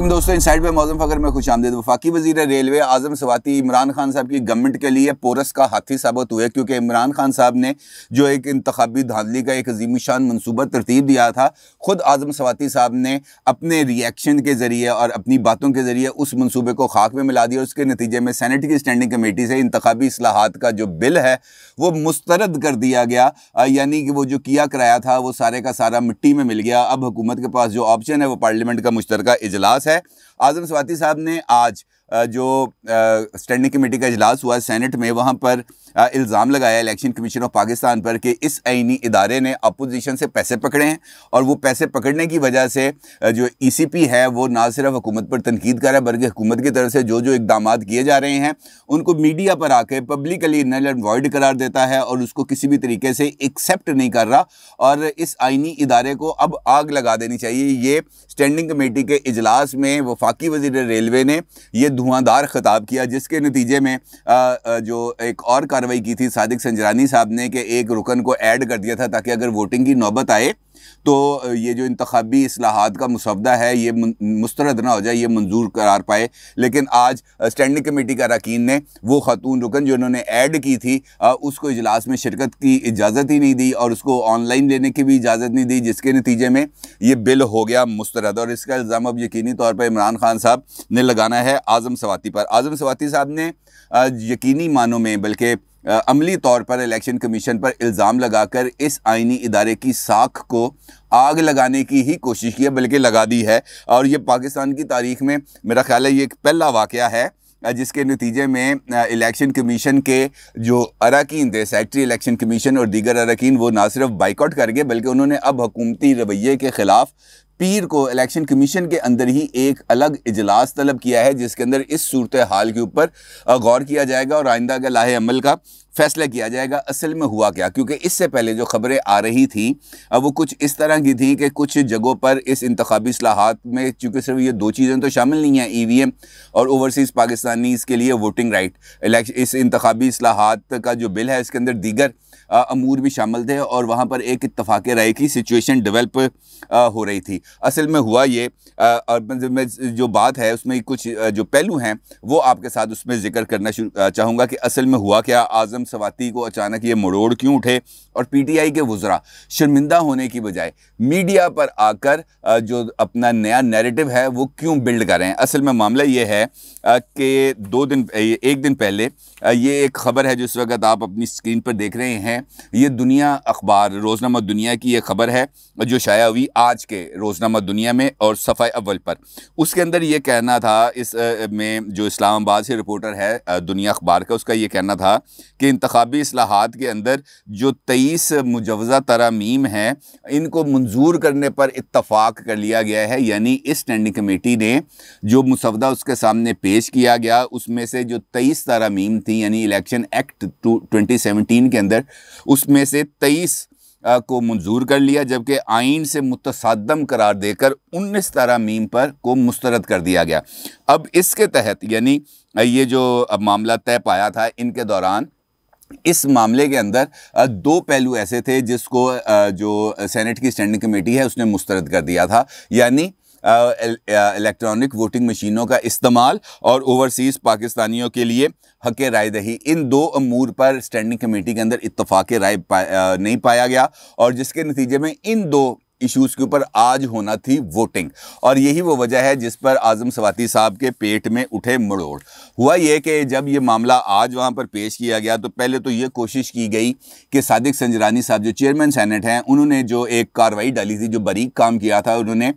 वालेकुम दोस्तों इन साइड पर मौजम फ़खर में खुश आमदेद वफाकी वजी रेलवे आजम सवाती इमरान खान साहब की गवर्नमेंट के लिए पोरस का हाथी साबित हुए क्योंकि इमरान खान साहब ने जो एक इंतबी धांधली का एक अजीम शान मनसूबा तरतीब दिया था ख़ुद आजम सवाती साहब ने अपने रिएक्शन के ज़रिए और अपनी बातों के ज़रिए उस मनसूबे को खाक में मिला दिया उसके नतीजे में सैनट की स्टैंडिंग कमेटी से इंतबी असलाहत का जो बिल है वो मुस्तरद कर दिया गया यानी कि वो जो किया कराया था वो सारे का सारा मिट्टी में मिल गया अब हुकूमत के पास जो ऑप्शन है वो पार्लियामेंट का मुश्तर इजलास है है आजम स्वाति साहब ने आज जो स्टैंडिंग कमेटी का इजलास हुआ सेनेट में वहाँ पर इल्ज़ाम लगाया इलेक्शन कमीशन ऑफ पाकिस्तान पर कि इस आइनी इदारे ने अपोजिशन से पैसे पकड़े हैं और वो पैसे पकड़ने की वजह से जो ई सी पी है वो ना सिर्फ हुकूमत पर तनकीद कर रहा है बल्कि हुकूमत की तरफ से जो जो इकदाम किए जा रहे हैं उनको मीडिया पर आके पब्लिकली नल एंड वॉइड करार देता है और उसको किसी भी तरीके से एक्सेप्ट नहीं कर रहा और इस आइनी इदारे को अब आग लगा देनी चाहिए ये स्टैंडिंग कमेटी के इजलास में वफाकी वजीर रेलवे ने यह धुआंधार खिताब किया जिसके नतीजे में जो एक और कार्रवाई की थी सादिक संजरानी साहब ने कि एक रुकन को ऐड कर दिया था ताकि अगर वोटिंग की नौबत आए तो ये जो इंतबी असलाहत का मुसवदा है ये मुस्रद ना हो जाए ये मंजूर करार पाए लेकिन आज स्टैंडिंग कमेटी का अरकान ने वो ख़ातून रुकन जो उन्होंने ऐड की थी उसको इजलास में शिरकत की इजाज़त ही नहीं दी और उसको ऑनलाइन लेने की भी इजाज़त नहीं दी जिसके नतीजे में ये बिल हो गया मुस्रद और इसका इल्ज़ाम अब यकीनी तौर पर इमरान खान साहब ने लगाना है आज़म सवाती पर आज़म सवाती साहब ने यकीनी मानों में बल्कि अमली तौर पर इलेक्शन कमीशन पर इल्ज़ाम लगाकर इस आइनी इदारे की साख को आग लगाने की ही कोशिश की है बल्कि लगा दी है और ये पाकिस्तान की तारीख में मेरा ख्याल है ये एक पहला वाक़ है जिसके नतीजे में इलेक्शन कमीशन के जो अरकान थे सेक्रटरी इलेक्शन कमीशन और दीगर अरकान वो ना सिर्फ बाइकआउट कर गए बल्कि उन्होंने अब हकूमती रवैये के ख़िलाफ़ पीर को इलेक्शन कमीशन के अंदर ही एक अलग इजलास तलब किया है जिसके अंदर इस सूरत हाल के ऊपर गौर किया जाएगा और आइंदा के लाहे अमल का फैसला किया जाएगा असल में हुआ क्या क्योंकि इससे पहले जो खबरें आ रही थी वो कुछ इस तरह की थी कि कुछ जगहों पर इस इंतबी असलाहत में चूँकि सिर्फ ये दो चीज़ें तो शामिल नहीं हैं ई वी एम और ओवरसीज़ पाकिस्तानी इसके लिए वोटिंग राइट इलेक्शन इस इंतबी असलाहत का जो बिल है इसके अंदर दीगर अमूर भी शामिल थे और वहाँ पर एक इतफाक़ राय की सिचुएशन डेवलप हो रही थी असल में हुआ ये और जो बात है उसमें कुछ जो पहलू हैं वो आपके साथ उसमें जिक्र करना शुरू चाहूँगा कि असल में हुआ क्या आज़म सवाती को अचानक ये मरोड़ क्यों उठे और पीटीआई के वजरा शर्मिंदा होने की बजाय मीडिया पर आकर जो अपना नया नैरेटिव है वो क्यों बिल्ड कर रहे हैं असल में मामला ये है कि दो दिन एक दिन पहले ये एक ख़बर है जिस वक्त आप अपनी स्क्रीन पर देख रहे हैं ये दुनिया अखबार रोज़नामा दुनिया की ये खबर है जो शाया हुई आज के रोज़ रोज़नामा दुनिया में और सफ़ा अव्वल पर उसके अंदर ये कहना था इस में जो इस्लामाबाद से रिपोर्टर है दुनिया अखबार का उसका ये कहना था कि इंतबी असलाहत के अंदर जो तेईस मुजवज़ा तरामीम हैं इनको मंजूर करने पर इतफ़ाक़ कर लिया गया है यानी इस स्टैंडिंग कमेटी ने जो मुसवदा उसके सामने पेश किया गया उसमें से जो तेईस तरामीम थी यानी election act two twenty seventeen के अंदर उसमें से तेईस को मंजूर कर लिया जबकि आइन से मुतदम करार देकर उन्नीस तारा मीम पर को मुस्तरद कर दिया गया अब इसके तहत यानी ये जो अब मामला तय पाया था इनके दौरान इस मामले के अंदर दो पहलू ऐसे थे जिसको जो सेनेट की स्टैंडिंग कमेटी है उसने मुस्तरद कर दिया था यानी इलेक्ट्रॉनिक वोटिंग मशीनों का इस्तेमाल और ओवरसीज़ पाकिस्तानियों के लिए हक राय दही इन दो अमूर पर स्टैंडिंग कमेटी के अंदर इतफाक़ राय पा, नहीं पाया गया और जिसके नतीजे में इन दो इश्यूज़ के ऊपर आज होना थी वोटिंग और यही वो वजह है जिस पर आज़म सवाती साहब के पेट में उठे मड़ोड़ हुआ यह कि जब ये मामला आज वहाँ पर पेश किया गया तो पहले तो ये कोशिश की गई कि सादिक संजरानी साहब जो चेयरमैन सेनेट हैं उन्होंने जो एक कार्रवाई डाली थी जो बारीक काम किया था उन्होंने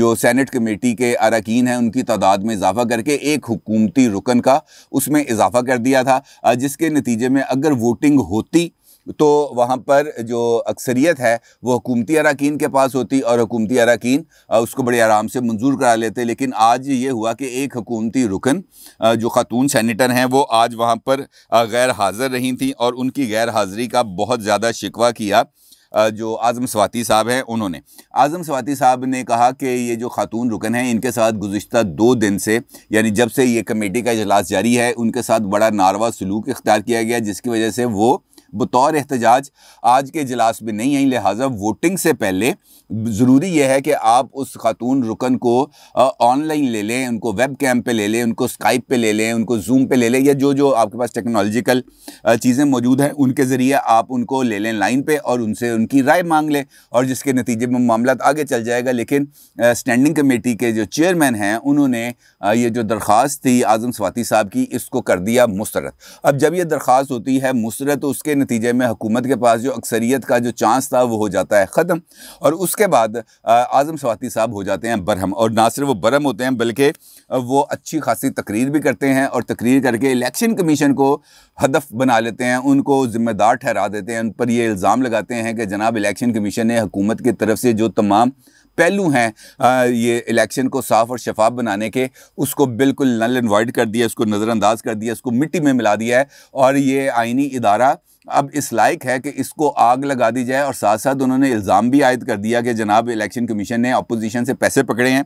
जो सैनट कमेटी के अरकान हैं उनकी तादाद में इजाफा करके एक हुकूमती रुकन का उसमें इजाफा कर दिया था जिसके नतीजे में अगर वोटिंग होती तो वहाँ पर जो अक्सरियत है वो हुकूमती अरकान के पास होती और हुकूमती अरकान उसको बड़े आराम से मंजूर करा लेते लेकिन आज ये हुआ कि एक हुकूमती रुकन जो खातून सैनिटर हैं वो आज वहाँ पर गैर हाज़िर रही थी और उनकी गैर हाज़िरी का बहुत ज़्यादा शिकवा किया जो आज़म स्वाति साहब हैं उन्होंने आज़म स्वाति साहब ने कहा कि ये जो खातून रुकन हैं इनके साथ गुज्त दो दिन से यानी जब से ये कमेटी का अजलास जारी है उनके साथ बड़ा नारवा सलूक इख्तियार किया गया जिसकी वजह से वो बतौर एहतजाज आज के इजलास में नहीं आई लिहाजा वोटिंग से पहले ज़रूरी यह है कि आप उस खातून रुकन को ऑनलाइन ले लें उनको वेब कैम पर ले लें उनको स्काइप पर ले लें उनको जूम पर ले लें या जो जो आपके पास टेक्नोलॉजिकल चीज़ें मौजूद हैं उनके ज़रिए आप उनको ले लें लाइन पर और उनसे उनकी राय मांग लें और जिसके नतीजे में मामला आगे चल जाएगा लेकिन स्टैंडिंग कमेटी के जो चेयरमैन हैं उन्होंने ये जो दरख्वास्त थी आज़म स्वाति साहब की इसको कर दिया मुस्रत अब जब यह दरख्वास्त होती है मुस्रत तो उसके नतीजे में हुकूमत के पास जो अक्सरियत का जो चांस था वो हो जाता है ख़त्म और उसके बाद आज़म सवाती साहब हो जाते हैं बरहम और ना सिर्फ वो बरहम होते हैं बल्कि वो अच्छी खासी तकरीर भी करते हैं और तकरीर करके इलेक्शन कमीशन को हदफ बना लेते हैं उनको ज़िम्मेदार ठहरा देते हैं उन पर ये इल्ज़ाम लगाते हैं कि जनाब इलेक्शन कमीशन ने हुकूमत की तरफ से जो तमाम पहलू हैं ये इलेक्शन को साफ और शफाफ बनाने के उसको बिल्कुल नल एंड वाइड कर दिया उसको नज़रअंदाज कर दिया उसको मिट्टी में मिला दिया है और ये आइनी इदारा अब इस लायक है कि इसको आग लगा दी जाए और साथ साथ उन्होंने इल्ज़ाम भी आयद कर दिया कि जनाब इलेक्शन कमीशन ने अपोजिशन से पैसे पकड़े हैं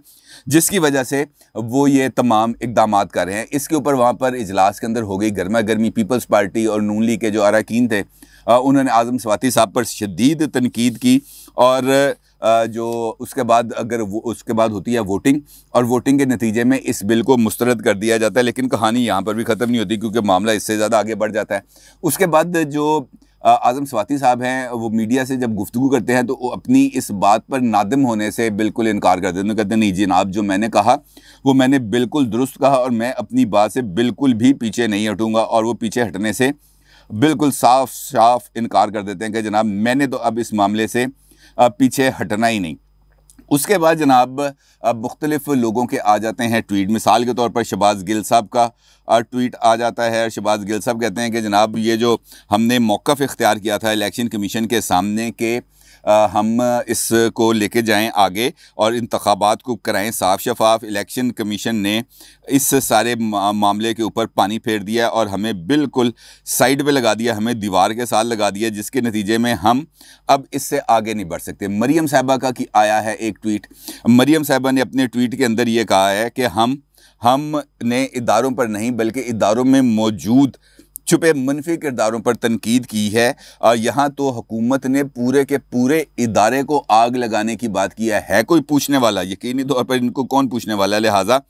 जिसकी वजह से वो ये तमाम इकदाम कर रहे हैं इसके ऊपर वहाँ पर इजलास के अंदर हो गई गर्मा गर्मी पीपल्स पार्टी और नून लीग के जो अरकान थे उन्होंने आज़म स्वाति साहब पर शदीद तनकीद की और जो उसके बाद अगर वो उसके बाद होती है वोटिंग और वोटिंग के नतीजे में इस बिल को मुस्तरद कर दिया जाता है लेकिन कहानी यहाँ पर भी ख़त्म नहीं होती क्योंकि मामला इससे ज़्यादा आगे बढ़ जाता है उसके बाद जो आज़म स्वाति साहब हैं वो मीडिया से जब गुफ्तु करते हैं तो वो अपनी इस बात पर नादम होने से बिल्कुल इनकार कर देते हैं कहते हैं नहीं जनाब जो मैंने कहा वो मैंने बिल्कुल दुरुस्त कहा और मैं अपनी बात से बिल्कुल भी पीछे नहीं हटूँगा और वो पीछे हटने से बिल्कुल साफ साफ इनकार कर देते हैं कि जनाब मैंने तो अब इस मामले से पीछे हटना ही नहीं उसके बाद जनाब अब मुख्तलिफ लोगों के आ जाते हैं ट्वीट मिसाल के तौर पर शबाज गिल साहब का ट्वीट आ जाता है शबाज गिल साहब कहते हैं कि जनाब ये जो हमने मौक़ इख्तियार किया था इलेक्शन कमीशन के सामने के हम इसको लेके जाएं आगे और इंतबात को कराएं साफ शफाफ इलेक्शन कमीशन ने इस सारे मामले के ऊपर पानी फेर दिया और हमें बिल्कुल साइड पे लगा दिया हमें दीवार के साथ लगा दिया जिसके नतीजे में हम अब इससे आगे नहीं बढ़ सकते मरीम साहबा का कि आया है एक ट्वीट मरीम साहबा ने अपने ट्वीट के अंदर ये कहा है कि हम हम ने इदारों पर नहीं बल्कि इदारों में मौजूद छुपे मनफी किरदारों पर तनकीद की है यहाँ तो हुकूमत ने पूरे के पूरे इदारे को आग लगाने की बात किया है कोई पूछने वाला यकीनी तौर पर इनको कौन पूछने वाला है लिहाजा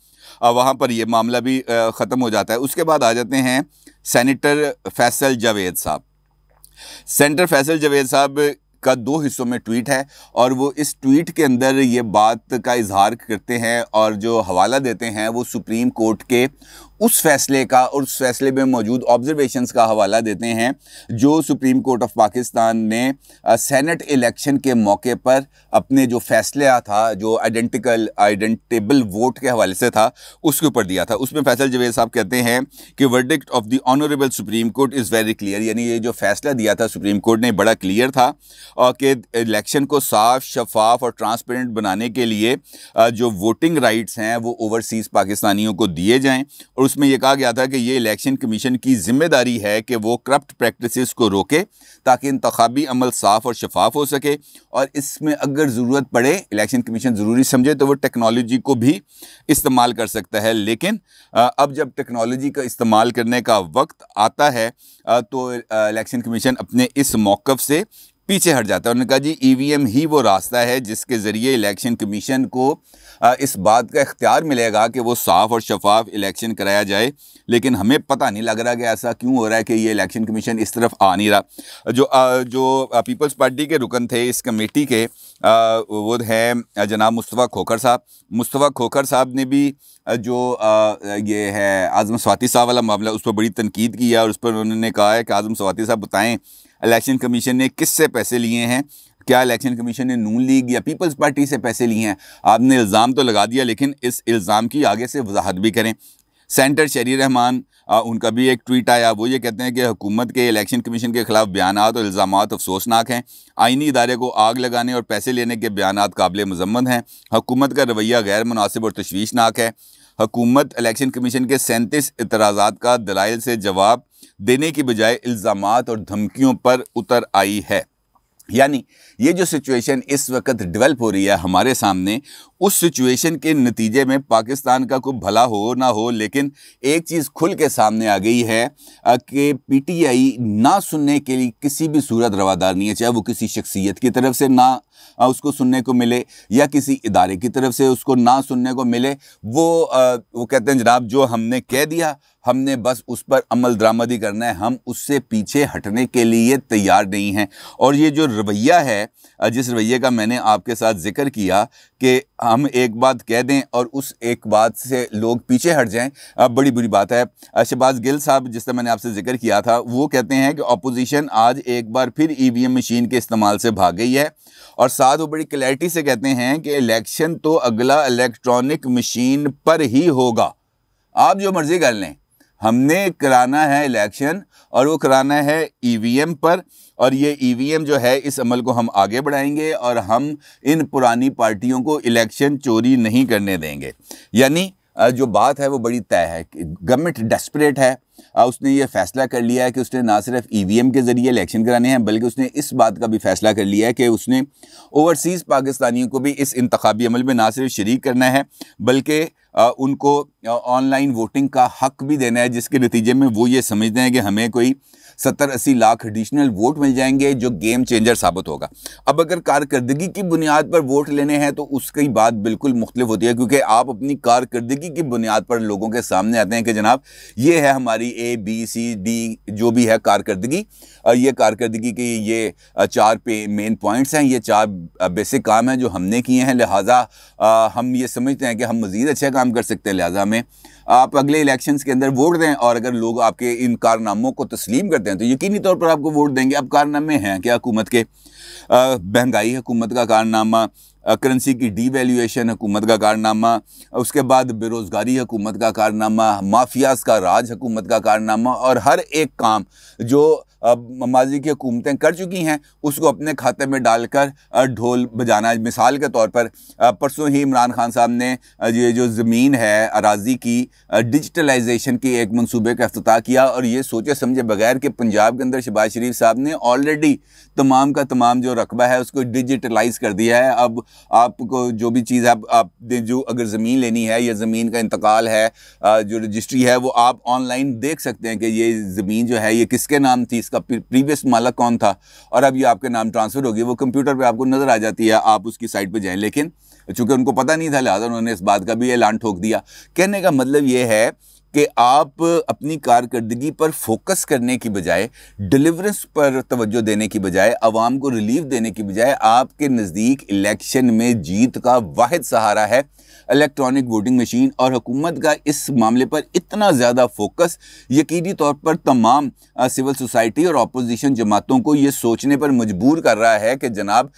वहाँ पर यह मामला भी ख़त्म हो जाता है उसके बाद आ जाते हैं सैनिटर फैसल जावेद साहब सेंटर फैसल जावेद साहब का दो हिस्सों में ट्वीट है और वो इस ट्वीट के अंदर ये बात का इजहार करते हैं और जो हवाला देते हैं वो सुप्रीम कोर्ट के उस फैसले का और उस फैसले में मौजूद ऑब्जर्वेशंस का हवाला देते हैं जो सुप्रीम कोर्ट ऑफ पाकिस्तान ने सेनेट इलेक्शन के मौके पर अपने जो फैसला था जो आइडेंटिकल आइडेंटेबल वोट के हवाले से था उसके ऊपर दिया था उसमें फैसल जवेद साहब कहते हैं कि verdict of the honourable Supreme Court is very clear यानी ये जो फैसला दिया था सुप्रीम कोर्ट ने बड़ा क्लियर था के इलेक्शन को साफ शफाफ और ट्रांसपेरेंट बनाने के लिए जो वोटिंग राइट्स हैं वो ओवरसीज़ पाकिस्तानियों को दिए जाएं और उसमें यह कहा गया था कि ये इलेक्शन कमीशन की जिम्मेदारी है कि वो करप्ट प्रैक्टिस को रोके ताकि इंतबी अमल साफ़ और शफाफ हो सके और इसमें अगर ज़रूरत पड़े इलेक्शन कमीशन ज़रूरी समझे तो वो टेक्नोलॉजी को भी इस्तेमाल कर सकता है लेकिन अब जब टेक्नोलॉजी का इस्तेमाल करने का वक्त आता है तो इलेक्शन कमीशन अपने इस मौक़ से पीछे हट जाता है उन्होंने कहा जी ईवीएम e ही वो रास्ता है जिसके ज़रिए इलेक्शन कमीशन को इस बात का इख्तियार मिलेगा कि वो साफ़ और शफाफ इलेक्शन कराया जाए लेकिन हमें पता नहीं लग रहा कि ऐसा क्यों हो रहा है कि ये इलेक्शन कमीशन इस तरफ आ नहीं रहा जो जो पीपल्स पार्टी के रुकन थे इस कमेटी के वो हैं जनाब मुस्तफ़ा खोखर साहब मुस्तफ़ा खोखर साहब ने भी जो ये है आज़म स्वाति साहब वाला मामला उस पर बड़ी तनकीद की है और उस पर उन्होंने कहा है कि आज़म स्वाति साहब बताएँ इलेक्शन कमीशन ने किससे पैसे लिए हैं क्या इलेक्शन कमीशन ने नून लीग या पीपल्स पार्टी से पैसे लिए हैं आपने इल्ज़ाम तो लगा दिया लेकिन इस इल्ज़ाम की आगे से वजाहत भी करें सेंटर शरी रहमान उनका भी एक ट्वीट आया वो ये कहते हैं कि हुकूमत के इलेक्शन कमीशन के ख़िलाफ़ बयान और इल्ज़ाम अफसोसनाक हैं आइनी इदारे को आग लगाने और पैसे लेने के बयान काबिल मजम्मत हैं हुकूमत का रवैया गैर मुनासिब और तशवीशनाक है हुकूमत इलेक्शन कमीशन के सैंतीस इतराज़ात का दलाइल से जवाब देने के बजाय इल्ज़ाम और धमकियों पर उतर आई है यानी ये जो सिचुएशन इस वक्त डेवलप हो रही है हमारे सामने उस सिचुएशन के नतीजे में पाकिस्तान का कोई भला हो ना हो लेकिन एक चीज़ खुल के सामने आ गई है कि पीटीआई ना सुनने के लिए किसी भी सूरत रवादार नहीं है चाहे वो किसी शख्सियत की तरफ से ना उसको सुनने को मिले या किसी इदारे की तरफ से उसको ना सुनने को मिले वो वो कहते हैं जनाब जो हमने कह दिया हमने बस उस पर अमल दरामदी करना है हम उससे पीछे हटने के लिए तैयार नहीं हैं और ये जो रवैया है जिस रवैये का मैंने आपके साथ जिक्र किया कि हम एक बात कह दें और उस एक बात से लोग पीछे हट जाएं बड़ी बुरी बात है शहबाज गिल साहब जिस मैंने आपसे जिक्र किया था वो कहते हैं कि अपोजिशन आज एक बार फिर ई e मशीन के इस्तेमाल से भाग गई है और और साथ वो बड़ी क्लैरिटी से कहते हैं कि इलेक्शन तो अगला इलेक्ट्रॉनिक मशीन पर ही होगा आप जो मर्ज़ी कर लें हमने कराना है इलेक्शन और वो कराना है ईवीएम e पर और ये ईवीएम e जो है इस अमल को हम आगे बढ़ाएंगे और हम इन पुरानी पार्टियों को इलेक्शन चोरी नहीं करने देंगे यानी जो बात है वो बड़ी तय है गवर्नमेंट डेस्परेट है उसने ये फैसला कर लिया है कि उसने ना सिर्फ ईवीएम e के ज़रिए इलेक्शन कराने हैं बल्कि उसने इस बात का भी फैसला कर लिया है कि उसने ओवरसीज़ पाकिस्तानियों को भी इस इंतबी अमल में ना सिर्फ शरीक करना है बल्कि उनको ऑनलाइन वोटिंग का हक भी देना है जिसके नतीजे में वो ये समझते हैं कि हमें कोई सत्तर अस्सी लाख एडिशनल वोट मिल जाएंगे जो गेम चेंजर साबित होगा अब अगर कारकर्दगी की बुनियाद पर वोट लेने हैं तो उसकी बात बिल्कुल मुख्तलिफ होती है क्योंकि आप अपनी कारकर्दगी की बुनियाद पर लोगों के सामने आते हैं कि जनाब ये है हमारी ए बी सी डी जो भी है कारकर्दगी ये कारकर्दगी के ये चार पे मेन पॉइंट्स हैं ये चार बेसिक काम हैं जो हमने किए हैं लिहाजा हम ये समझते हैं कि हम मज़ीद अच्छा काम कर सकते हैं लिहाजा हमें आप अगले इलेक्शंस के अंदर वोट दें और अगर लोग आपके इन कारनामों को तस्लीम करते चाहते हैं तो यकीनी तौर पर आपको वोट देंगे अब कारनामे हैं क्या हुकूमत के महंगाई हुकूमत का कारनामा करेंसी की डी वैल्यूएशन हुकूमत का कारनामा उसके बाद बेरोज़गारी हुकूमत का कारनामा माफियाज का राज हुकूमत का कारनामा और हर एक काम जो माजी की हुकूमतें कर चुकी हैं उसको अपने खाते में डालकर ढोल बजाना मिसाल के तौर पर परसों ही इमरान खान साहब ने ये जो ज़मीन है अराजी की डिजिटलाइजेशन की एक मनसूबे का अफ्ताह किया और ये सोचे समझे बगैर कि पंजाब के अंदर शबाज शरीफ साहब ने ऑलरेडी तमाम का तमाम जो रकबा है उसको डिजिटलाइज कर दिया है अब आपको जो भी चीज़ आप, आप जो अगर ज़मीन लेनी है या ज़मीन का इंतकाल है जो रजिस्ट्री है वो आप ऑनलाइन देख सकते हैं कि ये ज़मीन जो है ये किसके नाम थी इसका उसका प्रीवियस मालक कौन था और अब ये आपके नाम ट्रांसफ़र होगी वो कंप्यूटर पर आपको नज़र आ जाती है आप उसकी साइट पर जाएं लेकिन चूंकि उनको पता नहीं था लिहाजा उन्होंने इस बात का भी ऐलान ठोक दिया कहने का मतलब ये है कि आप अपनी कारकर्दगी पर फोकस करने की बजाय डिलीवरेंस पर तवज्जो देने की बजाय आवाम को रिलीफ देने की बजाय आपके नज़दीक इलेक्शन में जीत का वाद सहारा है इलेक्ट्रॉनिक वोटिंग मशीन और हुकूमत का इस मामले पर इतना ज़्यादा फोकस यकीनी तौर पर तमाम सिविल सोसाइटी और अपोजिशन जमातों को ये सोचने पर मजबूर कर रहा है कि जनाब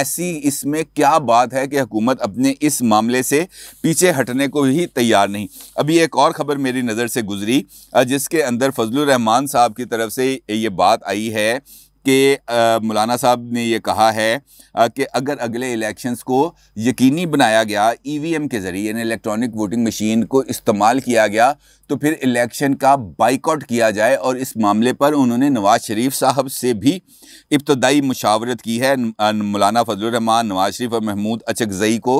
ऐसी इसमें क्या बात है कि हुकूमत अपने इस मामले से पीछे हटने को ही तैयार नहीं अभी एक और ख़बर मेरी नज़र से गुजरी जिसके अंदर फजलरहमान साहब की तरफ से ये बात आई है कि मौलाना साहब ने ये कहा है कि अगर अगले इलेक्शंस को यकीनी बनाया गया ईवीएम e के ज़रिए यानी इलेक्ट्रॉनिक वोटिंग मशीन को इस्तेमाल किया गया तो फिर इलेक्शन का बाइकआउट किया जाए और इस मामले पर उन्होंने नवाज शरीफ साहब से भी इब्तदाई मुशावरत की है मौलाना फजलरहमान नवाज शरीफ और महमूद अचकजई को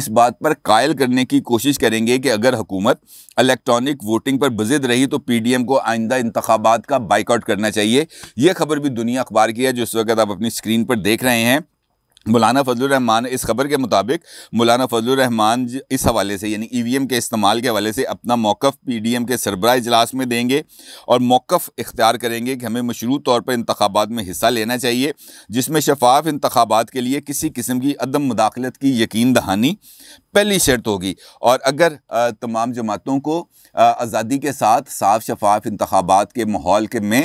इस बात पर कायल करने की कोशिश करेंगे कि अगर हुकूमत इलेक्ट्रॉनिक वोटिंग पर बजिद रही तो पी डी एम को आइंदा इंतबात का बाइकआउट करना चाहिए यह खबर भी दुनिया अखबार की है जो इस वक्त आप अपनी स्क्रीन पर देख रहे हैं मौलाना फजलरहमान इस खबर के मुताबिक मौलाना रहमान इस हवाले से यानी ई e के इस्तेमाल के हवाले से अपना मौक़ पी डी एम के सरबरा इजलास में देंगे और मौक़ इख्तियार करेंगे कि हमें मशरू तौर पर इंतबात में हिस्सा लेना चाहिए जिसमें शफाफ इंतबात के लिए किसी किस्म की अदम मुदाखलत की यकीन दहानी पहली शर्त होगी और अगर तमाम जमातों को आज़ादी के साथ साफ शफाफ इंतबात के माहौल के में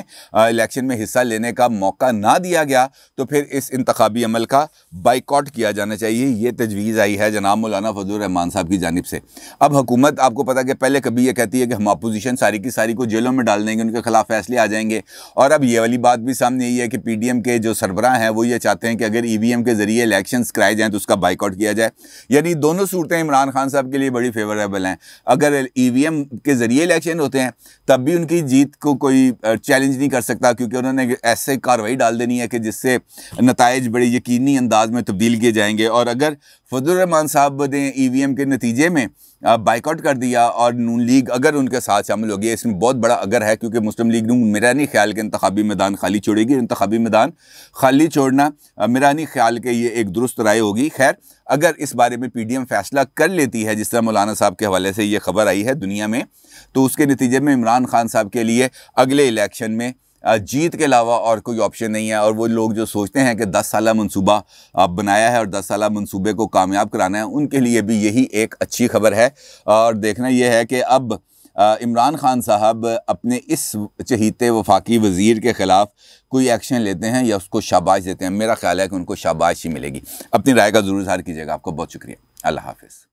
इलेक्शन में हिस्सा लेने का मौका ना दिया गया तो फिर इस इंतबी अमल का बाइकआउट किया जाना चाहिए ये तजवीज़ आई है जनाब मौलाना फजल रहमान साहब की जानब से अब हुकूमत आपको पता कि पहले कभी ये कहती है कि हम अपोजिशन सारी की सारी को जेलों में डाल देंगे उनके खिलाफ फैसले आ जाएंगे और अब ये वाली बात भी सामने आई है कि पी डी एम के जो सरबराह हैं वो ये चाहते हैं कि अगर ई वी एम के ज़रिए इलेक्शन कराए जाएँ तो उसका बाइकआउट किया जाए यानी दोनों सूरतें इमरान खान साहब के लिए बड़ी फेवरेबल हैं अगर ई वी एम के ज़रिए इलेक्शन होते हैं तब भी उनकी जीत को कोई चैलेंज नहीं कर सकता क्योंकि उन्होंने ऐसे कार्रवाई डाल देनी है कि जिससे नतज बड़े यकीनी अंदाज अंदाज़ में तब्दील किए जाएंगे और अगर फजलरहमान साहब ने ई e के नतीजे में बाइकआउट कर दिया और नून लीग अगर उनके साथ शामिल हो गया इसमें बहुत बड़ा अगर है क्योंकि मुस्लिम लीग नून मेरा नहीं ख्याल के इंतबी मैदान खाली छोड़ेगी इंतबी मैदान खाली छोड़ना मेरा नहीं ख्याल के ये एक दुरुस्त राय होगी खैर अगर इस बारे में पी डी एम फैसला कर लेती है जिस तरह मौलाना साहब के हवाले से ये खबर आई है दुनिया में तो उसके नतीजे में इमरान खान साहब के लिए अगले इलेक्शन में जीत के अलावा और कोई ऑप्शन नहीं है और वो लोग जो सोचते हैं कि दस साल मनसूबा बनाया है और दस साल मनसूबे को कामयाब कराना है उनके लिए भी यही एक अच्छी खबर है और देखना यह है कि अब इमरान खान साहब अपने इस चहीते वफाकी वज़ीर के ख़िलाफ़ कोई एक्शन लेते हैं या उसको शाबाश देते हैं मेरा ख्याल है कि उनको शाबाश ही मिलेगी अपनी राय का ज़रूर इजहार कीजिएगा आपको बहुत शुक्रिया अल्लाह हाफिज़